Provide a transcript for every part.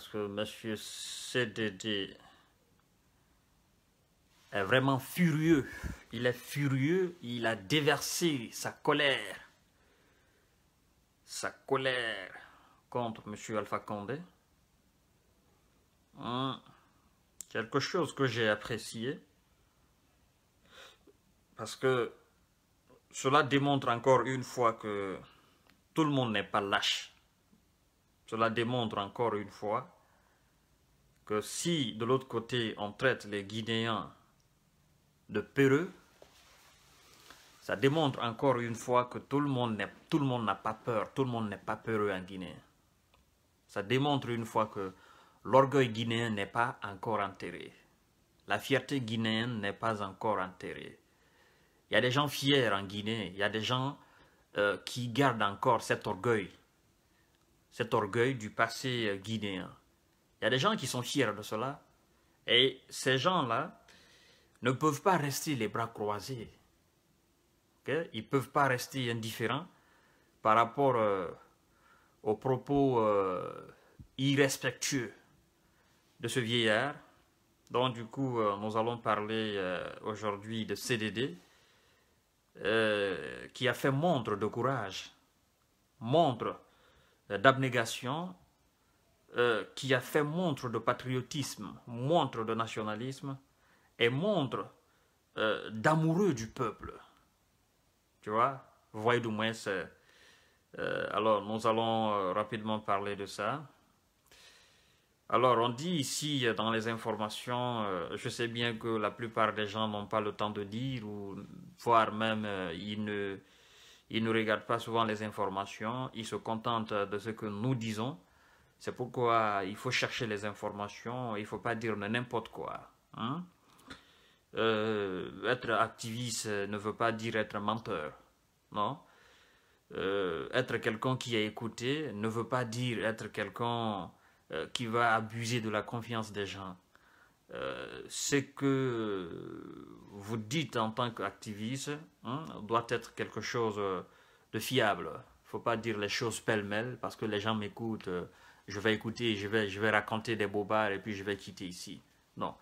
parce que monsieur CDD est vraiment furieux. Il est furieux, il a déversé sa colère, sa colère contre monsieur Alpha Condé. Hein? quelque chose que j'ai apprécié, parce que cela démontre encore une fois que tout le monde n'est pas lâche. Cela démontre encore une fois que si de l'autre côté on traite les Guinéens de peureux, ça démontre encore une fois que tout le monde n'a pas peur, tout le monde n'est pas peureux en Guinée. Ça démontre une fois que l'orgueil guinéen n'est pas encore enterré. La fierté guinéenne n'est pas encore enterrée. Il y a des gens fiers en Guinée, il y a des gens euh, qui gardent encore cet orgueil cet orgueil du passé guinéen. Il y a des gens qui sont fiers de cela. Et ces gens-là ne peuvent pas rester les bras croisés. Ils ne peuvent pas rester indifférents par rapport euh, aux propos euh, irrespectueux de ce vieillard. dont du coup, euh, nous allons parler aujourd'hui de CDD, qui a fait montre de courage, montre euh, d'abnégation euh, qui a fait montre de patriotisme, montre de nationalisme et montre euh, d'amoureux du peuple. Tu vois Vous voyez du moins euh, alors, nous allons rapidement parler de ça. Alors, on dit ici dans les informations, je sais bien que la plupart des gens n'ont pas le temps de dire, ou voire même ils ne ils ne regardent pas souvent les informations, ils se contentent de ce que nous disons. C'est pourquoi il faut chercher les informations, il ne faut pas dire n'importe quoi. Hein. Euh, être activiste ne veut pas dire être menteur, non euh, Être quelqu'un qui a écouté ne veut pas dire être quelqu'un euh, qui va abuser de la confiance des gens. Euh, ce que euh, vous dites en tant qu'activiste hein, doit être quelque chose de fiable. Il ne faut pas dire les choses pêle-mêle parce que les gens m'écoutent. Euh, je vais écouter, je vais, je vais raconter des bobards et puis je vais quitter ici. Non,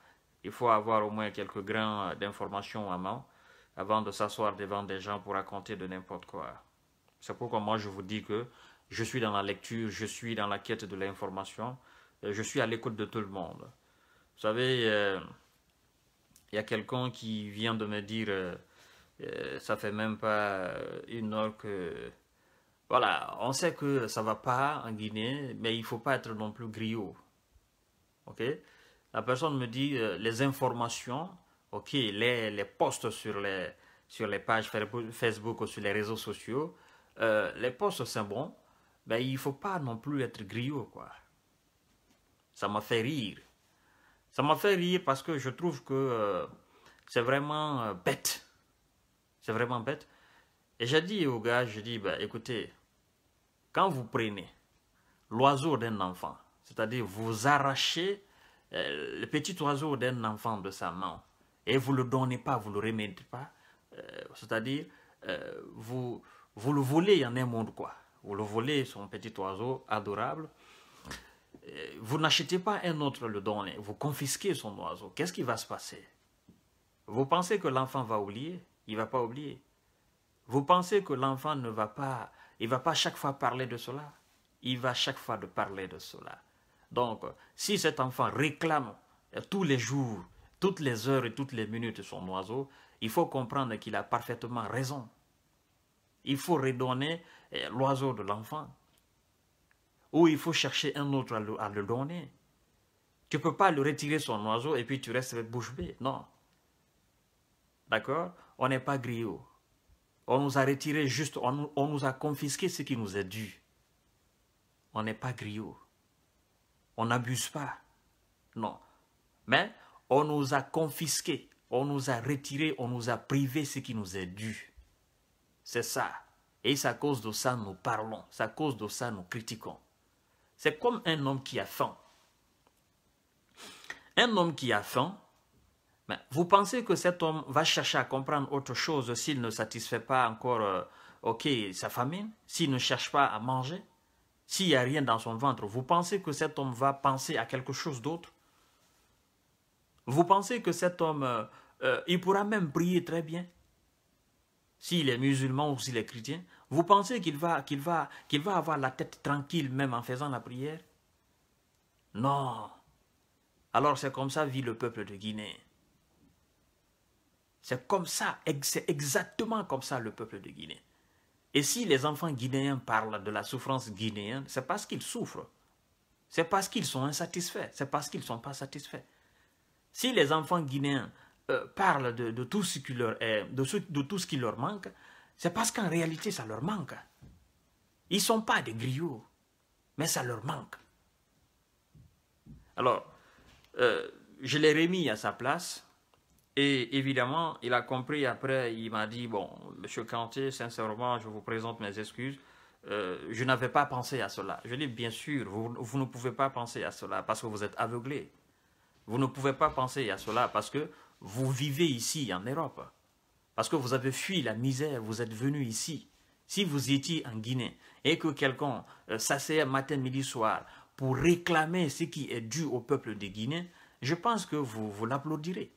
il faut avoir au moins quelques grains d'informations à main avant de s'asseoir devant des gens pour raconter de n'importe quoi. C'est pourquoi moi je vous dis que je suis dans la lecture, je suis dans la quête de l'information, je suis à l'écoute de tout le monde. Vous savez, euh, il y a quelqu'un qui vient de me dire, euh, euh, ça fait même pas une heure que... Voilà, on sait que ça va pas en Guinée, mais il faut pas être non plus griot. Ok La personne me dit, les informations, ok, les, les posts sur les, sur les pages Facebook ou sur les réseaux sociaux, les posts c'est bon, mais il faut pas non plus être griot, quoi. Ça m'a fait rire. Ça m'a fait rire parce que je trouve que euh, c'est vraiment euh, bête. C'est vraiment bête. Et j'ai dit au gars, je dis, bah, écoutez, quand vous prenez l'oiseau d'un enfant, c'est-à-dire vous arrachez euh, le petit oiseau d'un enfant de sa main et vous ne le donnez pas, vous ne le remettez pas, c'est-à-dire vous, vous le volez en un monde quoi. Vous le volez son petit oiseau adorable euh, vous n'achetez pas un autre le don, vous confisquez son oiseau. Qu'est-ce qui va se passer Vous pensez que l'enfant va oublier Il ne va pas oublier. Vous pensez que l'enfant ne va pas, il va pas chaque fois parler de cela Il va chaque fois de parler de cela. Donc, si cet enfant réclame euh, tous les jours, toutes les heures et toutes les minutes son oiseau, il faut comprendre qu'il a parfaitement raison. Il faut redonner euh, l'oiseau de l'enfant ou il faut chercher un autre à le, donner. Tu ne peux pas le retirer son oiseau et puis tu restes avec bouche bée. Non. D'accord On n'est pas griot. On nous a retiré juste, on, nous a confisqué ce qui nous est dû. On n'est pas griot. On n'abuse pas. Non. Mais on nous a confisqué, on nous a retiré, on nous a privé ce qui nous est dû. C'est ça. Et c'est à cause de ça nous parlons, c'est à cause de ça nous critiquons. C'est comme un homme qui a faim. Un homme qui a faim, ben, vous pensez que cet homme va chercher à comprendre autre chose s'il ne satisfait pas encore euh, ok, sa famine, s'il ne cherche pas à manger, s'il n'y a rien dans son ventre, vous pensez que cet homme va penser à quelque chose d'autre Vous pensez que cet homme, euh, euh, il pourra même prier très bien S'il est musulman ou s'il est chrétien, vous pensez qu'il va, qu'il va, qu'il va avoir la tête tranquille même en faisant la prière Non. Alors c'est comme ça vit le peuple de Guinée. C'est comme ça, c'est exactement comme ça le peuple de Guinée. Et si les enfants guinéens parlent de la souffrance guinéenne, c'est parce qu'ils souffrent. C'est parce qu'ils sont insatisfaits. C'est parce qu'ils ne sont pas satisfaits. Si les enfants guinéens euh, parlent de, tout ce qui leur de tout ce qui leur manque, c'est parce qu'en réalité, ça leur manque. Ils ne sont pas des griots, mais ça leur manque. Alors, euh, je l'ai remis à sa place. Et évidemment, il a compris. Après, il m'a dit, bon, Monsieur Kanté, sincèrement, je vous présente mes excuses. Euh, je n'avais pas pensé à cela. Je lui dis, bien sûr, vous, ne pouvez pas penser à cela parce que vous êtes aveuglé. Vous ne pouvez pas penser à cela parce que vous vivez ici en Europe. Parce que vous avez fui la misère, vous êtes venu ici. Si vous étiez en Guinée et que quelqu'un euh, matin, midi, soir pour réclamer ce qui est dû au peuple de Guinée, je pense que vous, vous l'applaudirez.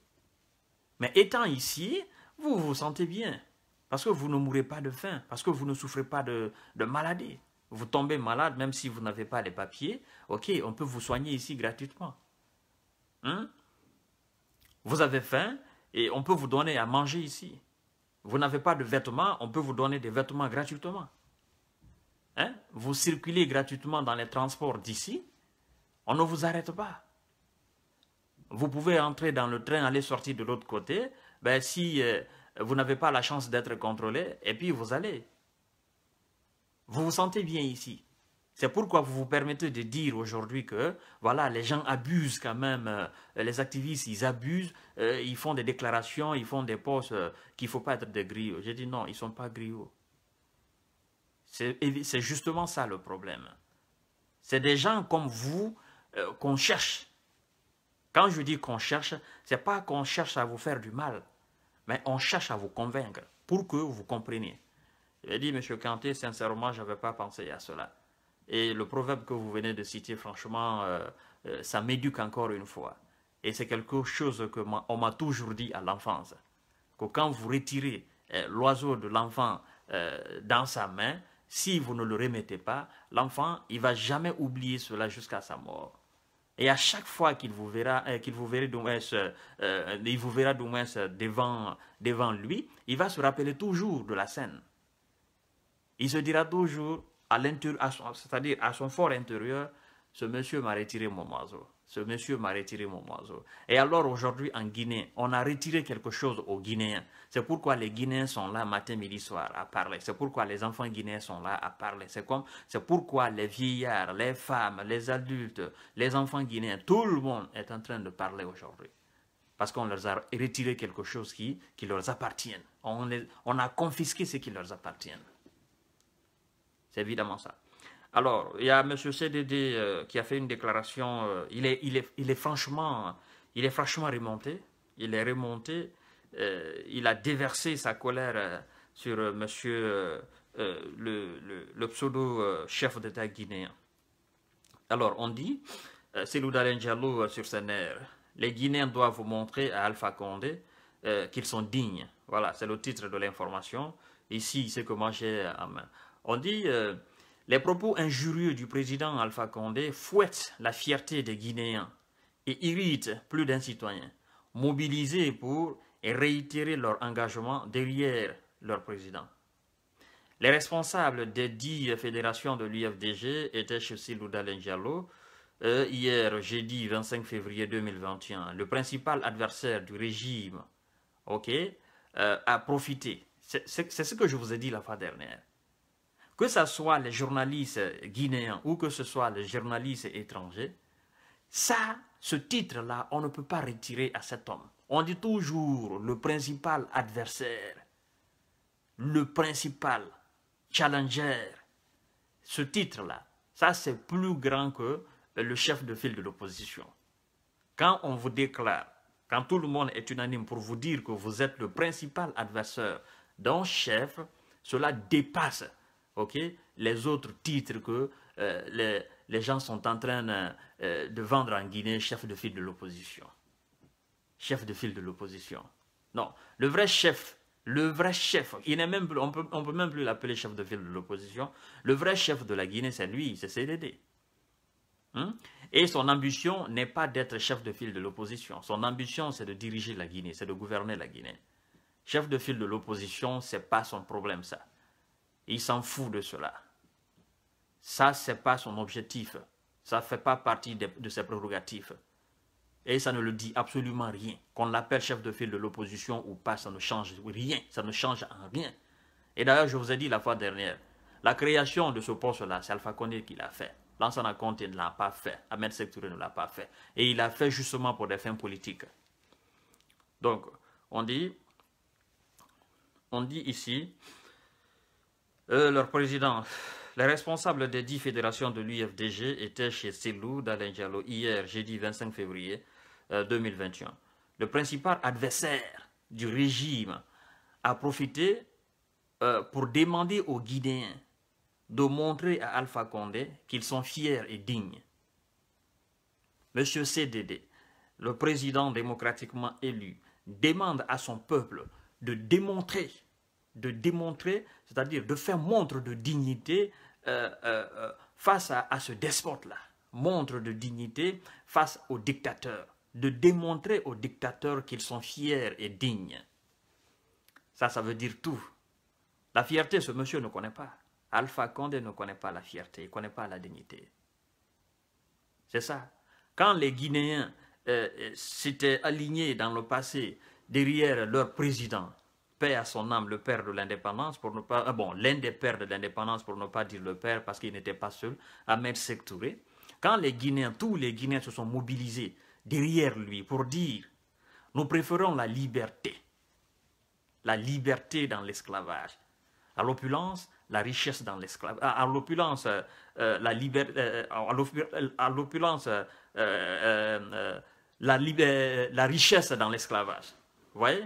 Mais étant ici, vous vous sentez bien. Parce que vous ne mourrez pas de faim, parce que vous ne souffrez pas de, de maladie. Vous tombez malade, même si vous n'avez pas les papiers, ok, on peut vous soigner ici gratuitement. Hein? Vous avez faim et on peut vous donner à manger ici. Vous n'avez pas de vêtements, on peut vous donner des vêtements gratuitement. Hein? Vous circulez gratuitement dans les transports d'ici, on ne vous arrête pas. Vous pouvez entrer dans le train, aller sortir de l'autre côté, ben, si euh, vous n'avez pas la chance d'être contrôlé, et puis vous allez. Vous vous sentez bien ici. C'est pourquoi vous vous permettez de dire aujourd'hui que voilà, les gens abusent quand même, euh, les activistes, ils abusent, euh, ils font des déclarations, ils font des postes euh, qu'il ne faut pas être des griots. J'ai dit non, ils ne sont pas griots. C'est justement ça le problème. C'est des gens comme vous qu'on cherche. Quand je dis qu'on cherche, ce n'est pas qu'on cherche à vous faire du mal, mais on cherche à vous convaincre pour que vous compreniez. J'ai dit, M. Kanté, sincèrement, je n'avais pas pensé à cela. Et le proverbe que vous venez de citer, franchement, euh, euh, ça m'éduque encore une fois. Et c'est quelque chose que on m'a toujours dit à l'enfance, que quand vous retirez euh, l'oiseau de l'enfant dans sa main, si vous ne le remettez pas, l'enfant, il va jamais oublier cela jusqu'à sa mort. Et à chaque fois qu'il vous verra, qu'il vous verra il vous verra du moins devant, devant lui, il va se rappeler toujours de la scène. Il se dira toujours, à c'est-à-dire à son fort intérieur, ce monsieur m'a retiré mon oiseau. Ce monsieur m'a retiré mon oiseau. Et alors aujourd'hui en Guinée, on a retiré quelque chose aux Guinéens. C'est pourquoi les Guinéens sont là matin, midi, soir à parler. C'est pourquoi les enfants guinéens sont là à parler. C'est comme, c'est pourquoi les vieillards, les femmes, les adultes, les enfants guinéens, tout le monde est en train de parler aujourd'hui parce qu'on leur a retiré quelque chose qui, qui leur appartient. on a confisqué ce qui leur appartient. C'est évidemment ça. Alors, il y a M. CDD euh, qui a fait une déclaration. Euh, il, est, il, il, est, franchement, il est franchement remonté. Il est remonté. Euh, il a déversé sa colère sur M. le, pseudo-chef d'État guinéen. Alors, on dit, c'est Diallo sur ses nerfs. Les Guinéens doivent montrer à Alpha Condé qu'ils sont dignes. Voilà, c'est le titre de l'information. Ici, c'est que moi j'ai on dit euh, les propos injurieux du président Alpha Condé fouettent la fierté des Guinéens et irritent plus d'un citoyen, mobilisé pour réitérer leur engagement derrière leur président. Les responsables des dix fédérations de l'UFDG étaient chez Loudalen Diallo, euh, hier jeudi 25 février 2021, le principal adversaire du régime, ok, euh, a profité. C'est ce que je vous ai dit la fois dernière que ce soit les journalistes euh, guinéens ou que ce soit les journalistes étrangers, ça, ce titre-là, on ne peut pas retirer à cet homme. On dit toujours le principal adversaire, le principal challenger. Ce titre-là, ça c'est plus grand que le chef de file de l'opposition. Quand on vous déclare, quand tout le monde est unanime pour vous dire que vous êtes le principal adversaire d'un chef, cela dépasse les autres titres que euh, les, gens sont en train euh, de vendre en Guinée, chef de file de l'opposition. Chef de file de l'opposition. Non, le vrai chef, le vrai chef, il n'est même on peut, peut même plus l'appeler chef de file de l'opposition. Le vrai chef de la Guinée, c'est lui, c'est CDD. Hmm? Et son ambition n'est pas d'être chef de file de l'opposition. Son ambition, c'est de diriger la Guinée, c'est de gouverner la Guinée. Chef de file de l'opposition, c'est pas son problème, ça il s'en fout de cela. Ça, ce n'est pas son objectif. Ça ne fait pas partie de, ses prérogatives. Et ça ne le dit absolument rien. Qu'on l'appelle chef de file de l'opposition ou pas, ça ne change rien. Ça ne change en rien. Et d'ailleurs, je vous ai dit la fois dernière, la création de ce poste-là, c'est Alpha Condé qui l'a fait. L'ancien Conte ne l'a pas fait. Ahmed Sektouré ne l'a pas fait. Et il l'a fait justement pour des fins politiques. Donc, on dit, on dit ici, euh, leur président, les responsables des dix fédérations de l'UFDG étaient chez Selou Diallo hier, jeudi 25 février 2021. Euh, le principal adversaire du régime a profité euh, pour demander aux Guinéens de montrer à Alpha Condé qu'ils sont fiers et dignes. Monsieur CDD, le président démocratiquement élu, demande à son peuple de démontrer de démontrer, c'est-à-dire de faire montre de dignité euh, euh, euh, face à, ce despote-là, montre de dignité face au dictateur, de démontrer aux dictateurs qu'ils sont fiers et dignes. Ça, ça veut dire tout. La fierté, ce monsieur ne connaît pas. Alpha Condé ne connaît pas la fierté, il ne connaît pas la dignité. C'est ça. Quand les Guinéens s'étaient alignés dans le passé derrière leur président, paix à son âme, le père de l'indépendance, pour ne pas, ah bon, l'un des pères de l'indépendance, pour ne pas dire le père, parce qu'il n'était pas seul, Ahmed Sektouré, quand les Guinéens, tous les Guinéens se sont mobilisés derrière lui pour dire, nous préférons la liberté, la liberté dans l'esclavage, à l'opulence, la richesse dans l'esclavage, à, l'opulence, la liberté, à l'opulence, euh, la, la richesse dans l'esclavage. Vous voyez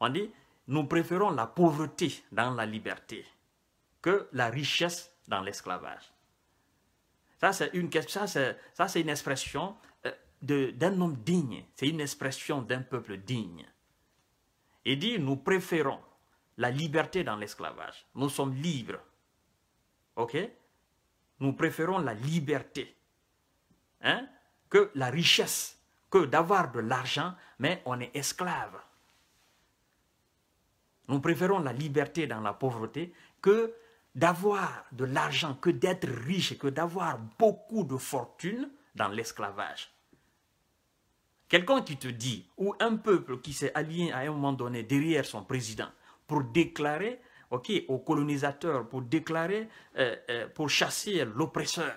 on dit, nous préférons la pauvreté dans la liberté que la richesse dans l'esclavage. Ça, c'est une, une expression euh, d'un homme digne. C'est une expression d'un peuple digne. Il dit, nous préférons la liberté dans l'esclavage. Nous sommes libres. OK Nous préférons la liberté hein, que la richesse, que d'avoir de l'argent, mais on est esclave. Nous préférons la liberté dans la pauvreté que d'avoir de l'argent, que d'être riche que d'avoir beaucoup de fortune dans l'esclavage. Quelqu'un qui te dit, ou un peuple qui s'est allié à un moment donné derrière son président pour déclarer ok, aux colonisateurs, pour déclarer, euh, euh, pour chasser l'oppresseur,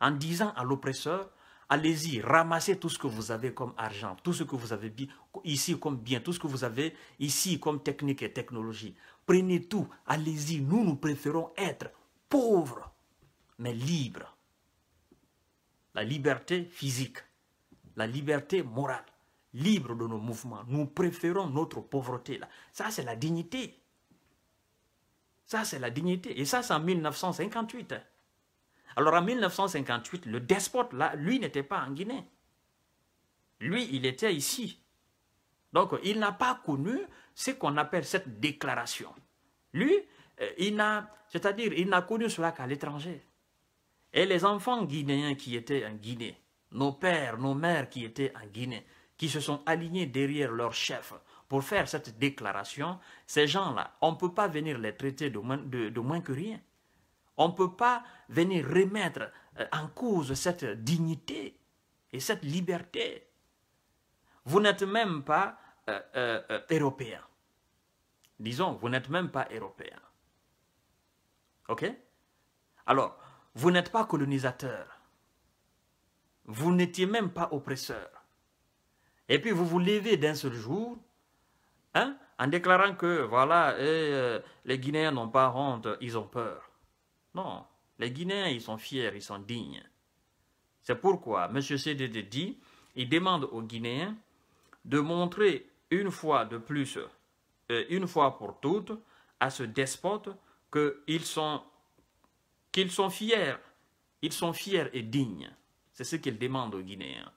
en disant à l'oppresseur, Allez-y, ramassez tout ce que vous avez comme argent, tout ce que vous avez ici comme bien, tout ce que vous avez ici comme technique et technologie. Prenez tout, allez-y. Nous, nous préférons être pauvres, mais libres. La liberté physique, la liberté morale, libre de nos mouvements. Nous préférons notre pauvreté. Là. Ça, c'est la dignité. Ça, c'est la dignité. Et ça, c'est en 1958. Alors en 1958, le despote, là, lui n'était pas en Guinée. Lui, il était ici. Donc il n'a pas connu ce qu'on appelle cette déclaration. Lui, euh, il n'a, c'est-à-dire, il n'a connu cela qu'à l'étranger. Et les enfants guinéens qui étaient en Guinée, nos pères, nos mères qui étaient en Guinée, qui se sont alignés derrière leur chef pour faire cette déclaration, ces gens-là, on ne peut pas venir les traiter de moins que rien. On ne peut pas venir remettre euh, en cause cette dignité et cette liberté. Vous n'êtes même pas euh, euh, européen. Disons, vous n'êtes même pas européen. OK Alors, vous n'êtes pas colonisateur. Vous n'étiez même pas oppresseur. Et puis vous vous levez d'un seul jour hein, en déclarant que, voilà, les Guinéens n'ont pas honte, ils ont peur. Non, les Guinéens, ils sont fiers, ils sont dignes. C'est pourquoi M. CDD dit, il demande aux Guinéens de montrer une fois de plus, euh, une fois pour toutes, à ce despote qu'ils sont, sont fiers. Ils sont fiers et dignes. C'est ce qu'il demande aux Guinéens.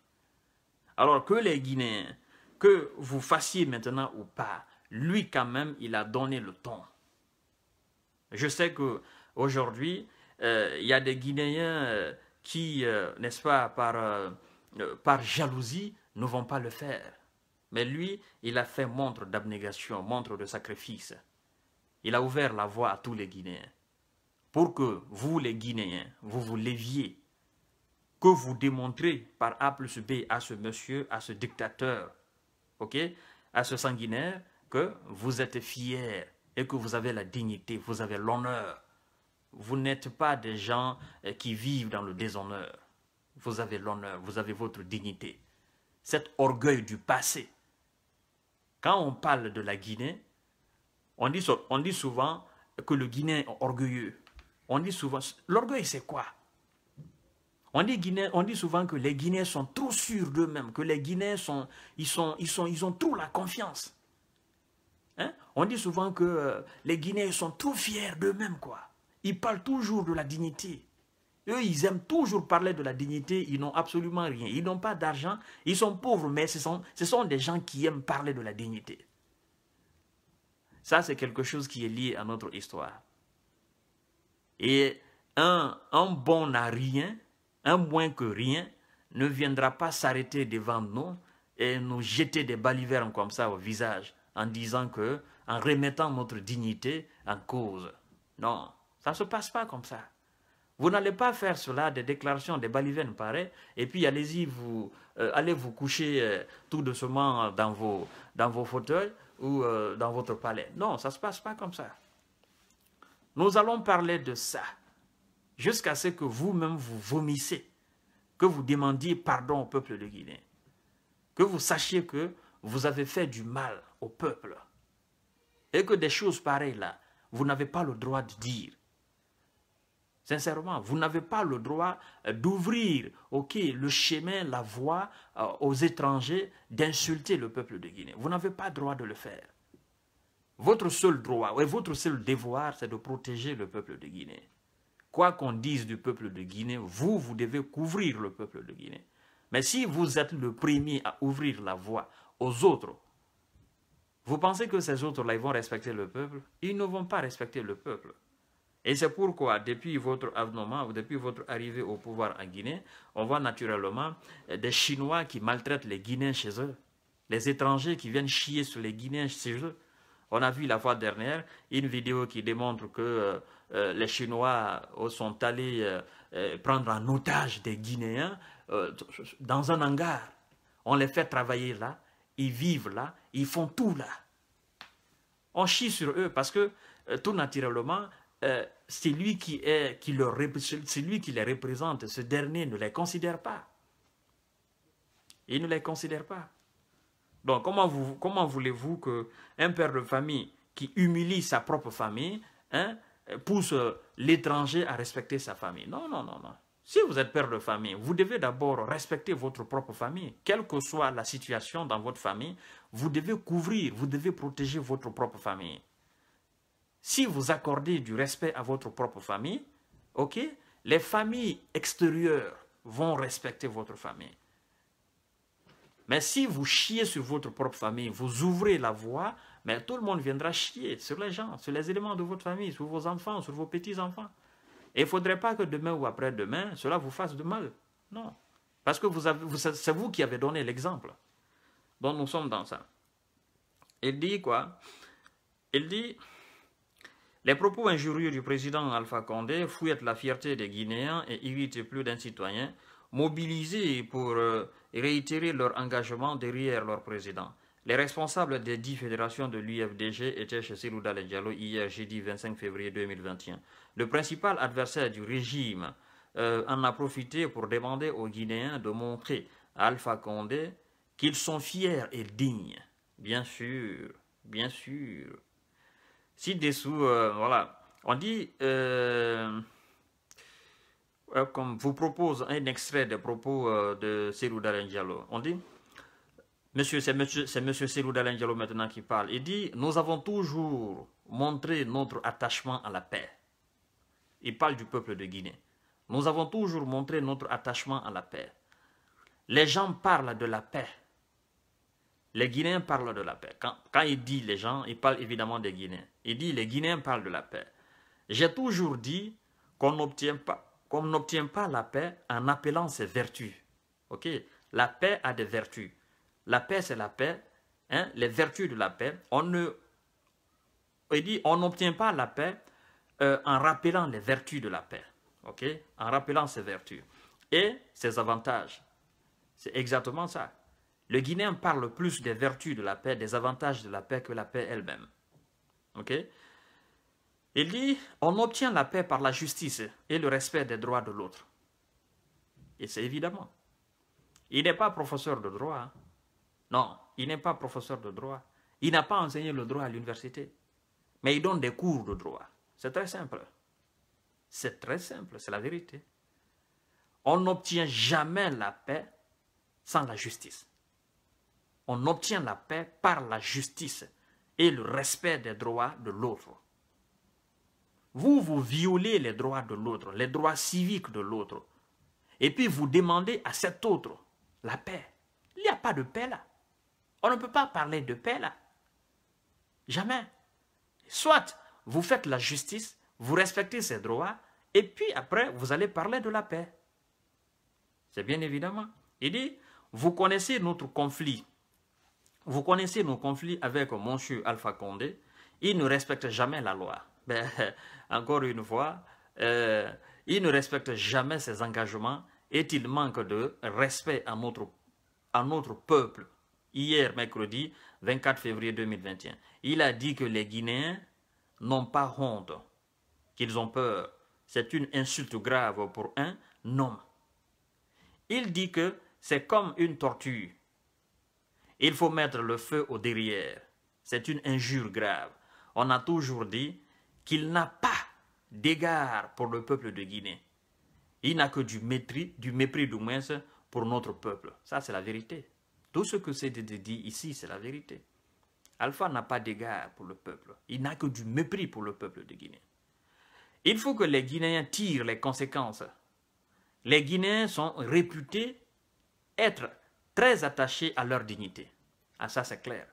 Alors que les Guinéens, que vous fassiez maintenant ou pas, lui quand même, il a donné le temps. Je sais que Aujourd'hui, euh, il y a des Guinéens euh, qui, euh, n'est-ce pas, par, jalousie, ne vont pas le faire. Mais lui, il a fait montre d'abnégation, montre de sacrifice. Il a ouvert la voie à tous les Guinéens. Pour que vous, les Guinéens, vous vous léviez, que vous démontrez par A plus B à ce monsieur, à ce dictateur, ok, à ce sanguinaire, que vous êtes fiers et que vous avez la dignité, vous avez l'honneur vous n'êtes pas des gens euh, qui vivent dans le déshonneur. Vous avez l'honneur, vous avez votre dignité. Cet orgueil du passé. Quand on parle de la Guinée, on dit, on dit souvent que le Guinéen est orgueilleux. On dit souvent, l'orgueil c'est quoi on dit, on dit souvent que les Guinéens sont trop sûrs d'eux-mêmes, que les Guinéens sont, ils sont, ils sont, ils ont trop la confiance. Hein? On dit souvent que euh, les Guinéens sont trop fiers d'eux-mêmes, quoi. Ils parlent toujours de la dignité. Eux, ils aiment toujours parler de la dignité, ils n'ont absolument rien. Ils n'ont pas d'argent, ils sont pauvres, mais ce sont, ce sont des gens qui aiment parler de la dignité. Ça, c'est quelque chose qui est lié à notre histoire. Et un, un bon n'a rien, un moins que rien, ne viendra pas s'arrêter devant nous et nous jeter des balivernes comme ça au visage en disant que, en remettant notre dignité en cause. Non. Ça ne se passe pas comme ça. Vous n'allez pas faire cela, des déclarations, des balivernes pareilles, et puis allez-y, vous euh, allez vous coucher euh, tout doucement dans vos, dans vos fauteuils ou euh, dans votre palais. Non, ça ne se passe pas comme ça. Nous allons parler de ça jusqu'à ce que vous-même vous vomissez, que vous demandiez pardon au peuple de Guinée, que vous sachiez que vous avez fait du mal au peuple et que des choses pareilles là, vous n'avez pas le droit de dire Sincèrement, vous n'avez pas le droit euh, d'ouvrir le chemin, la voie euh, aux étrangers, d'insulter le peuple de Guinée. Vous n'avez pas le droit de le faire. Votre seul droit et votre seul devoir, c'est de protéger le peuple de Guinée. Quoi qu'on dise du peuple de Guinée, vous, vous devez couvrir le peuple de Guinée. Mais si vous êtes le premier à ouvrir la voie aux autres, vous pensez que ces autres-là vont respecter le peuple Ils ne vont pas respecter le peuple. Et c'est pourquoi, depuis votre ou depuis votre arrivée au pouvoir en Guinée, on voit naturellement euh, des Chinois qui maltraitent les Guinéens chez eux, les étrangers qui viennent chier sur les Guinéens chez eux. On a vu la fois dernière une vidéo qui démontre que euh, euh, les Chinois sont allés prendre en otage des Guinéens dans un hangar. On les fait travailler là, ils vivent là, ils font tout là. On chie sur eux parce que tout naturellement, c'est lui qui, est, qui, le, lui qui les représente. Ce dernier ne les considère pas. Il ne les considère pas. Donc, comment, vous, comment voulez-vous qu'un père de famille qui humilie sa propre famille hein, pousse euh, l'étranger à respecter sa famille Non, non, non, non. Si vous êtes père de famille, vous devez d'abord respecter votre propre famille. Quelle que soit la situation dans votre famille, vous devez couvrir, vous devez protéger votre propre famille si vous accordez du respect à votre propre famille, ok, les familles extérieures vont respecter votre famille. Mais si vous chiez sur votre propre famille, vous ouvrez la voie, mais tout le monde viendra chier sur les gens, sur les éléments de votre famille, sur vos enfants, sur vos petits-enfants. il ne faudrait pas que demain ou après-demain, cela vous fasse de mal. Non. Parce que c'est vous qui avez donné l'exemple. Donc nous sommes dans ça. Il dit quoi Il dit... Les propos injurieux du président Alpha Condé fouettent la fierté des Guinéens et irritent plus d'un citoyen, mobilisé pour euh, réitérer leur engagement derrière leur président. Les responsables des dix fédérations de l'UFDG étaient chez Sirouda Diallo hier jeudi 25 février 2021. Le principal adversaire du régime euh, en a profité pour demander aux Guinéens de montrer à Alpha Condé qu'ils sont fiers et dignes. Bien sûr, bien sûr. Si dessous euh, voilà, on dit, euh, euh, comme vous propose un extrait des propos de Serou on dit, Monsieur, c'est Monsieur, monsieur Serou maintenant qui parle. Il dit, nous avons toujours montré notre attachement à la paix. Il parle du peuple de Guinée. Nous avons toujours montré notre attachement à la paix. Les gens parlent de la paix les Guinéens parlent de la paix. Quand, il dit les gens, il parle évidemment des Guinéens. Il dit les Guinéens parlent de la paix. J'ai toujours dit qu'on n'obtient pas, qu'on n'obtient pas la paix en appelant ses vertus. Ok La paix a des vertus. La paix, c'est la paix. Hein? Les vertus de la paix. On ne, dit, on n'obtient pas la paix euh, en rappelant les vertus de la paix. Ok En rappelant ses vertus et ses avantages. C'est exactement ça le Guinéen parle plus des vertus de la paix, des avantages de la paix que la paix elle-même. Ok Il dit on obtient la paix par la justice et le respect des droits de l'autre. Et c'est évidemment. Il n'est pas professeur de droit. Hein. Non, il n'est pas professeur de droit. Il n'a pas enseigné le droit à l'université. Mais il donne des cours de droit. C'est très simple. C'est très simple, c'est la vérité. On n'obtient jamais la paix sans la justice on obtient la paix par la justice et le respect des droits de l'autre. Vous, vous violez les droits de l'autre, les droits civiques de l'autre. Et puis vous demandez à cet autre la paix. Il n'y a pas de paix là. On ne peut pas parler de paix là. Jamais. Soit vous faites la justice, vous respectez ces droits, et puis après, vous allez parler de la paix. C'est bien évidemment. Il dit, vous connaissez notre conflit vous connaissez nos conflits avec Monsieur Alpha Condé. Il ne respecte jamais la loi. Ben, encore une fois, euh, il ne respecte jamais ses engagements et il manque de respect à notre, à notre peuple. Hier, mercredi 24 février 2021, il a dit que les Guinéens n'ont pas honte, qu'ils ont peur. C'est une insulte grave pour un homme. Il dit que c'est comme une torture. Il faut mettre le feu au derrière. C'est une injure grave. On a toujours dit qu'il n'a pas d'égard pour le peuple de Guinée. Il n'a que du mépris, du mépris du moins pour notre peuple. Ça, c'est la vérité. Tout ce que c'est dit ici, c'est la vérité. Alpha n'a pas d'égard pour le peuple. Il n'a que du mépris pour le peuple de Guinée. Il faut que les Guinéens tirent les conséquences. Les Guinéens sont réputés être très attachés à leur dignité. Ah, ça, c'est clair.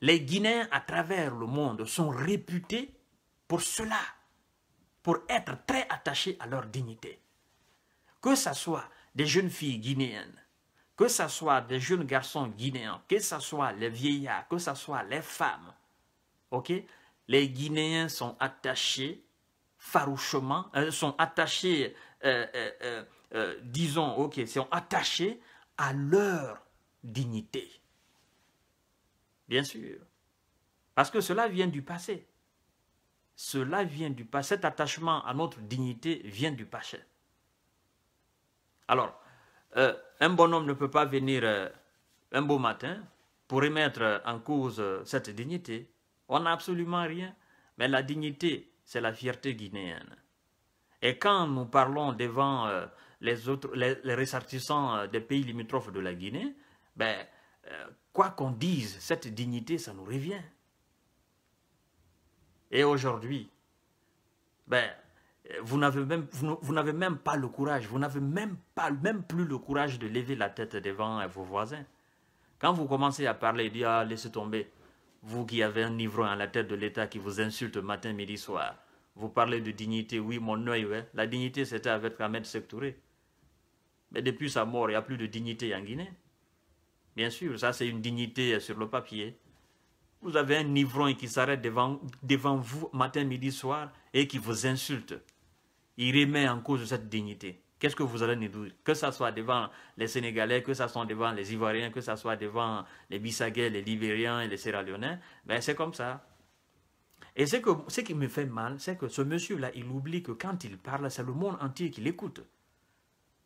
Les Guinéens à travers le monde sont réputés pour cela, pour être très attachés à leur dignité. Que ce soit des jeunes filles guinéennes, que ce soit des jeunes garçons guinéens, que ce soit les vieillards, que ce soit les femmes, ok les Guinéens sont attachés farouchement, euh, sont attachés, euh, euh, disons, ok, sont attachés à leur dignité. Bien sûr. Parce que cela vient du passé. Cela vient du passé. Cet attachement à notre dignité vient du passé. Alors, euh, un bonhomme ne peut pas venir euh, un beau matin pour remettre en cause euh, cette dignité. On n'a absolument rien. Mais la dignité, c'est la fierté guinéenne. Et quand nous parlons devant les, autres, les, ressortissants euh, des pays limitrophes de la Guinée, ben, euh, quoi qu'on dise, cette dignité, ça nous revient. Et aujourd'hui, ben, euh, vous n'avez même, même pas le courage, vous n'avez même pas, même plus le courage de lever la tête devant vos voisins. Quand vous commencez à parler, dire ah, laissez tomber, vous qui avez un ivrogne à la tête de l'État qui vous insulte matin, midi, soir, vous parlez de dignité, oui, mon œil, la dignité c'était avec Ahmed Sektouré. Mais depuis sa mort, il n'y a plus de dignité en Guinée. Bien sûr, ça c'est une dignité euh, sur le papier. Vous avez un ivrogne qui s'arrête devant, devant vous matin, midi, soir et qui vous insulte. Il remet en cause cette dignité. Qu'est-ce que vous allez nous dire Que ce soit devant les Sénégalais, que ce soit devant les Ivoiriens, que ce soit devant les Bissagais, les Libériens et les Sierra Leonais, ben c'est comme ça. Et que, ce qui me fait mal, c'est que ce monsieur-là, il oublie que quand il parle, c'est le monde entier qui l'écoute.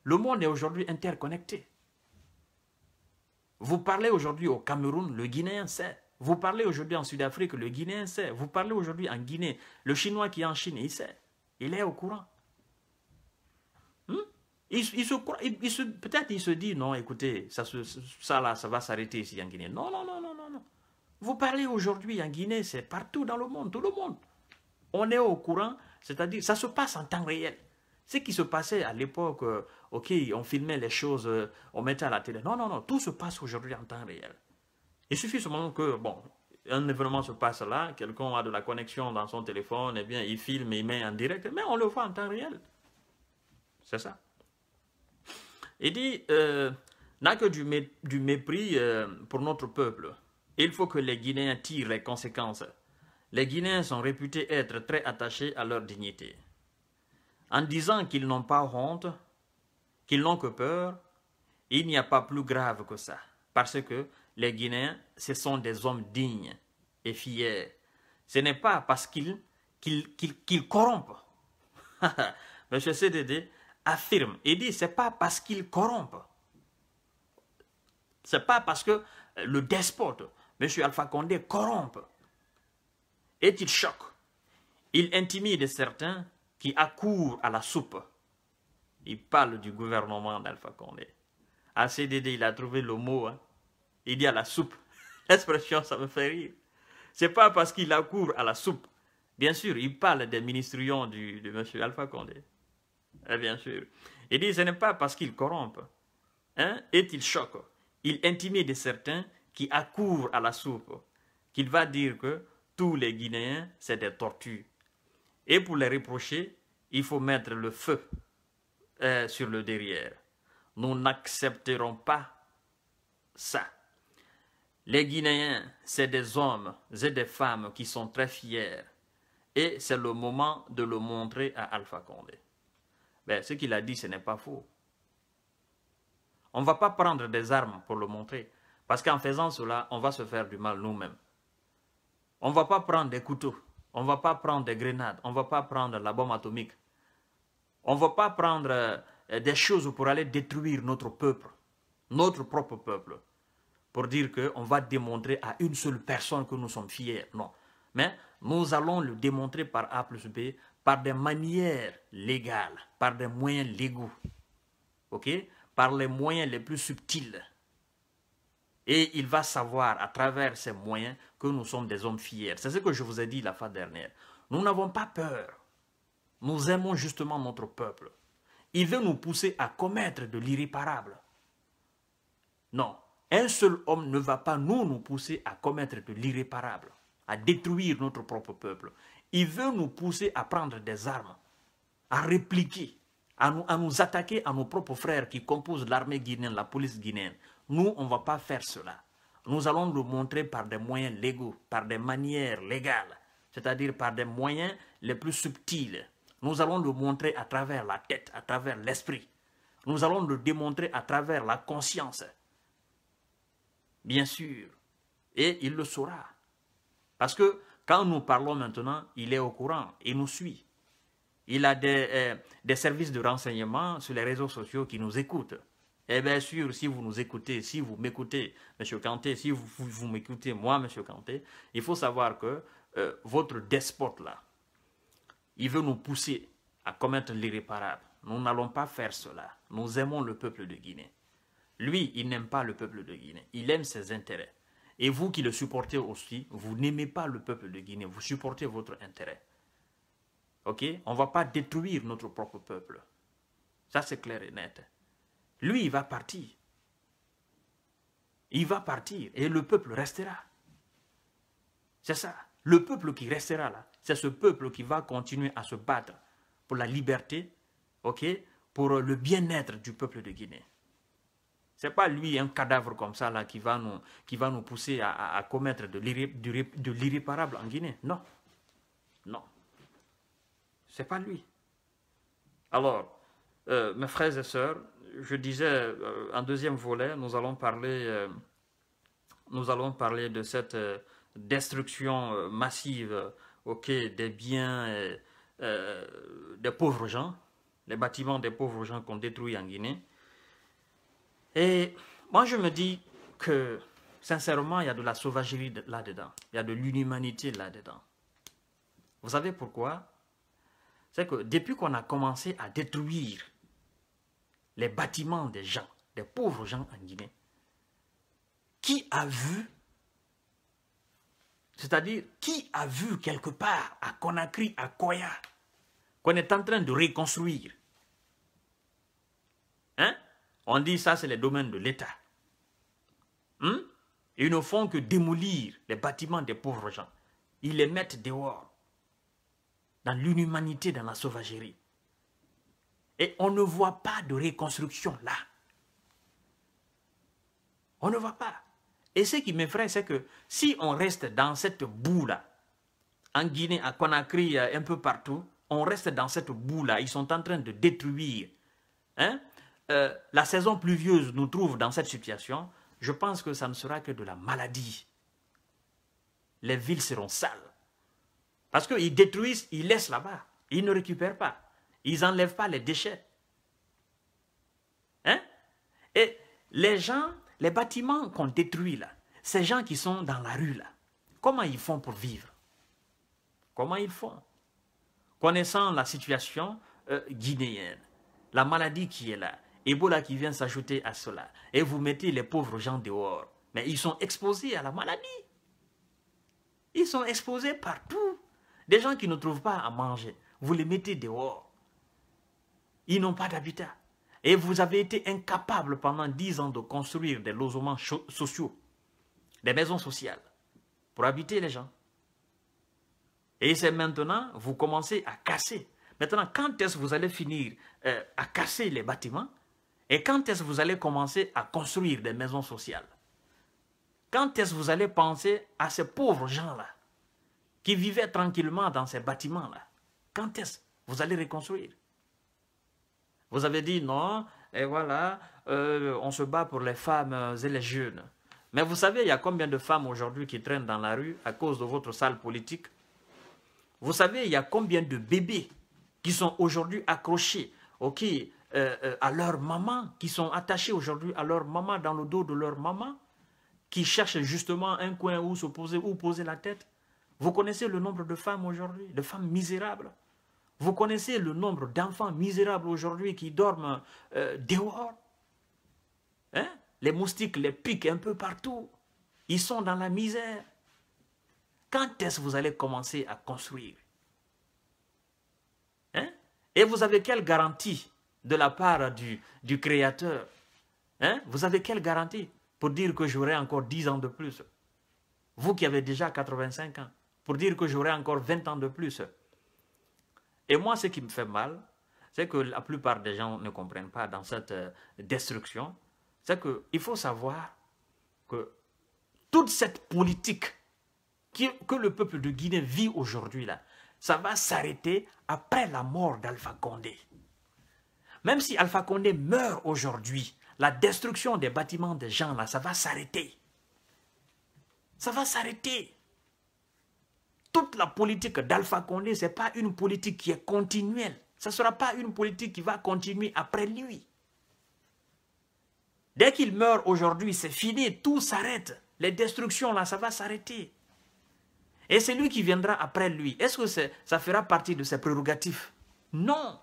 Le monde est aujourd'hui interconnecté. Vous parlez aujourd'hui au Cameroun, le Guinéen sait. Vous parlez aujourd'hui en Sud-Afrique, le Guinéen sait. Vous parlez aujourd'hui en Guinée, le Chinois qui est en Chine, il sait. Il est au courant. Hmm? Il, se, Peut-être il se dit, non, écoutez, ça, ça là, ça va s'arrêter ici en Guinée. Non, non, non, non, non, non. Vous parlez aujourd'hui en Guinée, c'est partout dans le monde, tout le monde. On est au courant, c'est-à-dire, ça se passe en temps réel. Ce qui se passait à l'époque euh, OK, on filmait les choses, euh, on mettait à la télé. Non, non, non, tout se passe aujourd'hui en temps réel. Il suffit seulement que, bon, un événement se passe là, quelqu'un a de la connexion dans son téléphone, eh bien, il filme, il met en direct, mais on le voit en temps réel. C'est ça. Il dit, euh, n'a que du, mépris euh, pour notre peuple. Il faut que les Guinéens tirent les conséquences. Les Guinéens sont réputés être très attachés à leur dignité. En disant qu'ils n'ont pas honte, qu'ils n'ont que peur, il n'y a pas plus grave que ça. Parce que les Guinéens, ce sont des hommes dignes et fiers. Ce n'est pas parce qu'ils corrompent. M. CDD affirme et dit, ce n'est pas parce qu'ils corrompent. Ce n'est pas parce que le despote, Monsieur Alpha Condé, corrompt. Et il choque. Il intimide certains qui accourent à la soupe. Il parle du gouvernement d'Alpha Condé. À CDD, il a trouvé le mot. Hein. Il dit à la soupe. L'expression, ça me fait rire. C'est pas parce qu'il accourt à la soupe. Bien sûr, il parle des ministrions du, de M. Alpha Condé. Eh, bien sûr. Il dit, ce n'est pas parce qu'il corrompt. Hein, et il choque. Il intimide certains qui accourent à la soupe. Qu'il va dire que tous les Guinéens, c'est des tortues. Et pour les reprocher, il faut mettre le feu euh, sur le derrière. Nous n'accepterons pas ça. Les Guinéens, c'est des hommes et des femmes qui sont très fiers. Et c'est le moment de le montrer à Alpha Condé. Ben, ce qu'il a dit, ce n'est pas faux. On ne va pas prendre des armes pour le montrer. Parce qu'en faisant cela, on va se faire du mal nous-mêmes. On ne va pas prendre des couteaux. On ne va pas prendre des grenades. On ne va pas prendre la bombe atomique. On ne va pas prendre euh, des choses pour aller détruire notre peuple, notre propre peuple, pour dire qu'on va démontrer à une seule personne que nous sommes fiers. Non. Mais nous allons le démontrer par A plus B, par des manières légales, par des moyens légaux, ok, par les moyens les plus subtils. Et il va savoir à travers ces moyens que nous sommes des hommes fiers. C'est ce que je vous ai dit la fin dernière. Nous n'avons pas peur nous aimons justement notre peuple. Il veut nous pousser à commettre de l'irréparable. Non, un seul homme ne va pas nous, nous pousser à commettre de l'irréparable, à détruire notre propre peuple. Il veut nous pousser à prendre des armes, à répliquer, à nous, à nous attaquer à nos propres frères qui composent l'armée guinéenne, la police guinéenne. Nous, on ne va pas faire cela. Nous allons le montrer par des moyens légaux, par des manières légales, c'est-à-dire par des moyens les plus subtils, nous allons le montrer à travers la tête, à travers l'esprit. Nous allons le démontrer à travers la conscience. Bien sûr. Et il le saura. Parce que quand nous parlons maintenant, il est au courant, il nous suit. Il a des, euh, des services de renseignement sur les réseaux sociaux qui nous écoutent. Et eh bien sûr, si vous nous écoutez, si vous m'écoutez, M. Kanté, si vous, m'écoutez, moi, M. Kanté, il faut savoir que euh, votre despote là, il veut nous pousser à commettre l'irréparable. Nous n'allons pas faire cela. Nous aimons le peuple de Guinée. Lui, il n'aime pas le peuple de Guinée. Il aime ses intérêts. Et vous qui le supportez aussi, vous n'aimez pas le peuple de Guinée. Vous supportez votre intérêt. OK On ne va pas détruire notre propre peuple. Ça, c'est clair et net. Lui, il va partir. Il va partir et le peuple restera. C'est ça. Le peuple qui restera là, c'est ce peuple qui va continuer à se battre pour la liberté, ok, pour le bien-être du peuple de Guinée. Ce n'est pas lui, un cadavre comme ça, là, qui va nous, qui va nous pousser à, commettre de l'irréparable en Guinée. Non. Non. Ce n'est pas lui. Alors, euh, mes frères et sœurs, je disais, euh, en deuxième volet, nous allons parler, euh, nous allons parler de cette destruction massive des biens euh, euh, des pauvres gens, les bâtiments des pauvres gens qu'on détruit en Guinée. Et moi, je me dis que, sincèrement, il y a de la sauvagerie là-dedans. Il y a de l'inhumanité là-dedans. Vous savez pourquoi C'est que depuis qu'on a commencé à détruire les bâtiments des gens, des pauvres gens en Guinée, qui a vu c'est-à-dire, qui a vu quelque part à Conakry, à Koya, qu'on est en train de reconstruire hein? On dit ça, c'est le domaine de l'État. Hein? Ils ne font que démolir les bâtiments des pauvres gens. Ils les mettent dehors, dans l'inhumanité, dans la sauvagerie. Et on ne voit pas de reconstruction là. On ne voit pas. Et ce qui m'effraie, c'est que si on reste dans cette boue-là, en Guinée, à Conakry, un peu partout, on reste dans cette boue-là. Ils sont en train de détruire. Hein. Euh, la saison pluvieuse nous trouve dans cette situation. Je pense que ça ne sera que de la maladie. Les villes seront sales. Parce qu'ils détruisent, ils laissent là-bas. Ils ne récupèrent pas. Ils n'enlèvent pas les déchets. Hein? Et les gens les bâtiments qu'on détruit là, ces gens qui sont dans la rue là, comment ils font pour vivre Comment ils font Connaissant la situation euh, guinéenne, la maladie qui est là, Ebola qui vient s'ajouter à cela, et vous mettez les pauvres gens dehors, mais ils sont exposés à la maladie. Ils sont exposés partout. Des gens qui ne trouvent pas à manger, vous les mettez dehors. Ils n'ont pas d'habitat. Et vous avez été incapable pendant dix ans de construire des logements sociaux, des maisons sociales, pour habiter les gens. Et c'est maintenant, vous commencez à casser. Maintenant, quand est-ce que vous allez finir euh, à casser les bâtiments Et quand est-ce que vous allez commencer à construire des maisons sociales Quand est-ce que vous allez penser à ces pauvres gens-là qui vivaient tranquillement dans ces bâtiments-là Quand est-ce que vous allez reconstruire vous avez dit non, et voilà, euh, on se bat pour les femmes et les jeunes. Mais vous savez, il y a combien de femmes aujourd'hui qui traînent dans la rue à cause de votre salle politique Vous savez, il y a combien de bébés qui sont aujourd'hui accrochés euh, euh, à leur maman, qui sont attachés aujourd'hui à leur maman, dans le dos de leur maman, qui cherchent justement un coin où se poser, où poser la tête Vous connaissez le nombre de femmes aujourd'hui, de femmes misérables vous connaissez le nombre d'enfants misérables aujourd'hui qui dorment euh, dehors hein? Les moustiques les piquent un peu partout. Ils sont dans la misère. Quand est-ce que vous allez commencer à construire hein? Et vous avez quelle garantie de la part du, Créateur hein? Vous avez quelle garantie pour dire que j'aurai encore 10 ans de plus Vous qui avez déjà 85 ans, pour dire que j'aurai encore 20 ans de plus et moi, ce qui me fait mal, c'est que la plupart des gens ne comprennent pas dans cette euh, destruction, c'est qu'il faut savoir que toute cette politique que le peuple de Guinée vit aujourd'hui, là, ça va s'arrêter après la mort d'Alpha Condé. Même si Alpha Condé meurt aujourd'hui, la destruction des bâtiments des gens, là, ça va s'arrêter. Ça va s'arrêter toute la politique d'Alpha Condé, ce n'est pas une politique qui est continuelle. Ce ne sera pas une politique qui va continuer après lui. Dès qu'il meurt aujourd'hui, c'est fini, tout s'arrête. Les destructions, là, ça va s'arrêter. Et c'est lui qui viendra après lui. Est-ce que ça fera partie de ses prérogatives Non.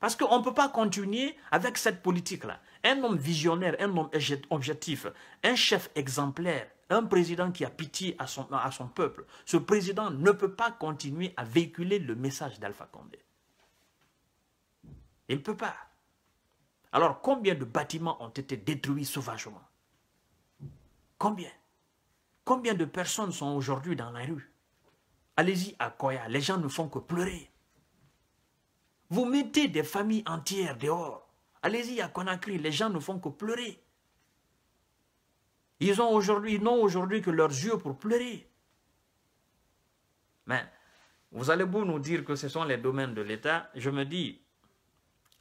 Parce qu'on ne peut pas continuer avec cette politique-là. Un homme visionnaire, un homme objectif, un chef exemplaire, un président qui a pitié à son, à son peuple. Ce président ne peut pas continuer à véhiculer le message d'Alpha Condé. Il ne peut pas. Alors, combien de bâtiments ont été détruits sauvagement Combien Combien de personnes sont aujourd'hui dans la rue Allez-y à Koya, les gens ne font que pleurer. Vous mettez des familles entières dehors. Allez-y à Conakry, les gens ne font que pleurer. Ils ont aujourd'hui, non aujourd'hui que leurs yeux pour pleurer. Mais vous allez vous nous dire que ce sont les domaines de l'État. Je me dis,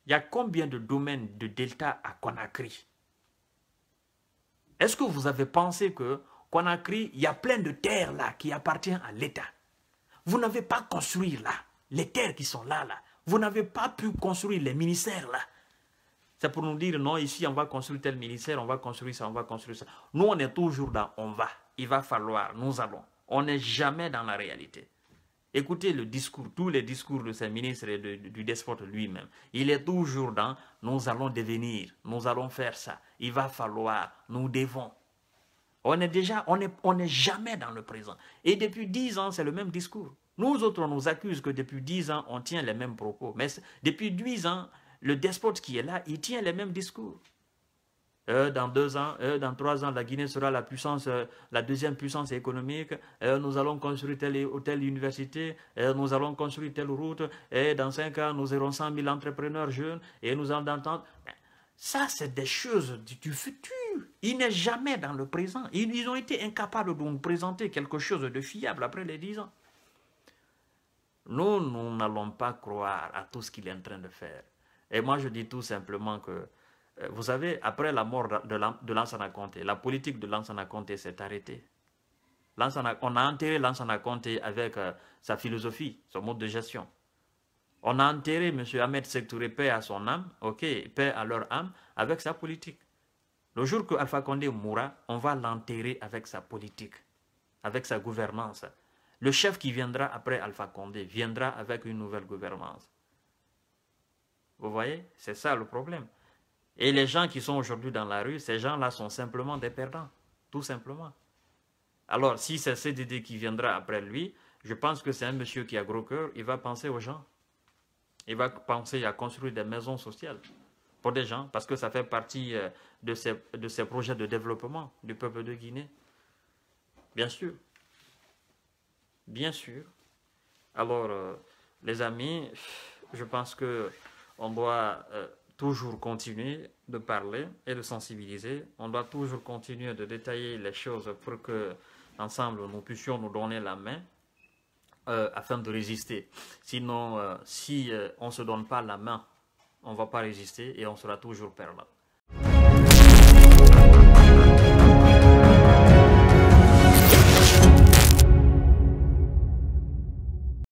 il y a combien de domaines de delta à Conakry Est-ce que vous avez pensé que Conakry, il y a plein de terres là qui appartiennent à l'État Vous n'avez pas construit là, les terres qui sont là, là. Vous n'avez pas pu construire les ministères là. C'est pour nous dire, non, ici, on va construire tel ministère, on va construire ça, on va construire ça. Nous, on est toujours dans on va, il va falloir, nous allons. On n'est jamais dans la réalité. Écoutez le discours, tous les discours de ces ministres et du despote lui-même. Il est toujours dans nous allons devenir, nous allons faire ça, il va falloir, nous devons. On est déjà, on n'est on est jamais dans le présent. Et depuis dix ans, c'est le même discours. Nous autres, on nous accuse que depuis dix ans, on tient les mêmes propos. Mais depuis dix ans, le despote qui est là, il tient les mêmes discours. Euh, dans deux ans, euh, dans trois ans, la Guinée sera la puissance, euh, la deuxième puissance économique. nous allons construire telle université. nous allons construire telle route. Et dans cinq ans, nous aurons 100 000 entrepreneurs jeunes. Et nous allons entendre. Ça, c'est des choses du, futur. Il n'est jamais dans le présent. ils, ont été incapables de nous présenter quelque chose de fiable après les dix ans. Nous, nous n'allons pas croire à tout ce qu'il est en train de faire. Et moi, je dis tout simplement que, euh, vous savez, après la mort de Lansana Conte, la politique de Lansana Conte s'est arrêtée. on a enterré Lansana Conte avec euh, sa philosophie, son mode de gestion. On a enterré M. Ahmed Sektouré, paix à son âme, ok, paix à leur âme, avec sa politique. Le jour que Alpha Condé mourra, on va l'enterrer avec sa politique, avec sa gouvernance. Le chef qui viendra après Alpha Condé viendra avec une nouvelle gouvernance. Vous voyez C'est ça le problème. Et les gens qui sont aujourd'hui dans la rue, ces gens-là sont simplement des perdants, tout simplement. Alors, si c'est CDD qui viendra après lui, je pense que c'est un monsieur qui a gros cœur, il va penser aux gens. Il va penser à construire des maisons sociales pour des gens, parce que ça fait partie euh, de ses de projets de développement du peuple de Guinée. Bien sûr. Bien sûr. Alors, euh, les amis, je pense que on doit euh, toujours continuer de parler et de sensibiliser. On doit toujours continuer de détailler les choses pour que, ensemble, nous puissions nous donner la main euh, afin de résister. Sinon, euh, si on ne se donne pas la main, on ne va pas résister et on sera toujours perdant.